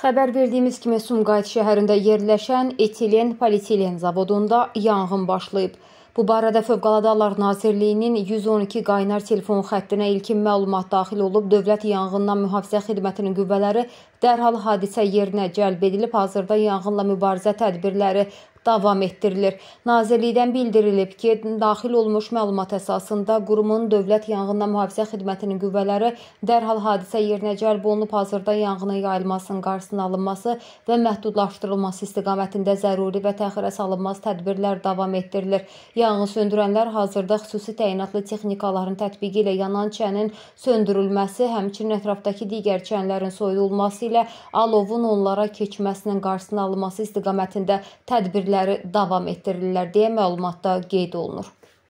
Xəbər verdiyimiz kimi Sumqayıt şəhərində yerləşən etilen polietilen zavodunda yanğın başlayıb. Bu barədə Fövqəladə Hallar Nazirliyinin 112 qaynar telefon xəttinə ilkin məlumat daxil olub. Dövlət Yanğından Mühafizə Xidmətinin qüvvələri dərhal hadisə yerinə cəlb edilib. Hazırda yanğınla mübarizə tədbirləri davam etdirilir. Nazirlikdən bildirilib ki, daxil olmuş məlumat əsasında qurumun Dövlət Yanğından Mühafizə Xidmətinin qüvvələri dərhal hadisə yerinə cəlb olunub, hazırda yanğının yayılmasının qarşısının alınması və məhdudlaşdırılması istiqamətində zəruri və təxirə salınmaz tədbirlər davam etdirilir. Yanğın söndürənlər hazırda xüsusi təyinatlı texnikaların tətbiqi ilə yanan çənin söndürülməsi, həmçinin ətrafdakı digər çənlərin soyulması ilə alovun onlara keçməsinin qarşısının alınması istiqamətində tədbirlər tədbirləri davam etdirirlər deyə məlumatda qeyd olunur.